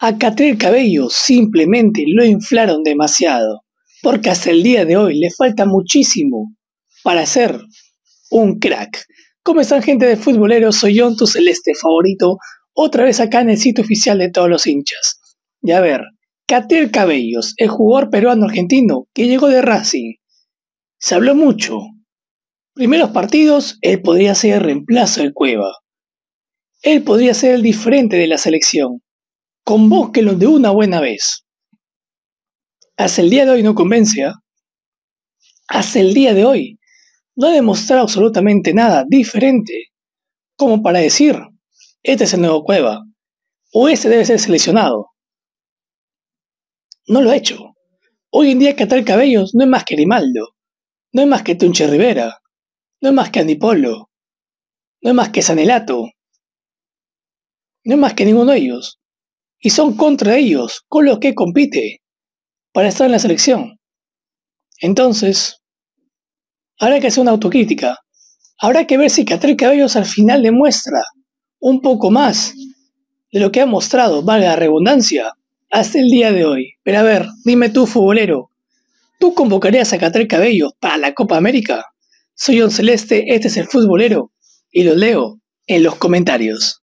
A Cater Cabello simplemente lo inflaron demasiado, porque hasta el día de hoy le falta muchísimo para ser un crack. ¿Cómo están gente de futboleros? Soy yo, tu celeste favorito, otra vez acá en el sitio oficial de todos los hinchas. Y a ver, Cater Cabellos, el jugador peruano-argentino que llegó de Racing. Se habló mucho. Primeros partidos, él podría ser el reemplazo de Cueva. Él podría ser el diferente de la selección. Convóquelo de una buena vez. Hasta el día de hoy no convence. ¿ah? Hasta el día de hoy no ha demostrado absolutamente nada diferente como para decir, este es el nuevo Cueva o este debe ser seleccionado. No lo ha hecho. Hoy en día Catar Cabellos no es más que Grimaldo, no es más que Tunche Rivera, no es más que Anipolo. no es más que Sanelato, no es más que ninguno de ellos y son contra ellos con los que compite para estar en la selección. Entonces, habrá que hacer una autocrítica. Habrá que ver si Catriel Cabellos al final demuestra un poco más de lo que ha mostrado, valga la redundancia, hasta el día de hoy. Pero a ver, dime tú, futbolero, ¿tú convocarías a Catriel Cabellos para la Copa América? Soy Don Celeste, este es el futbolero y los leo en los comentarios.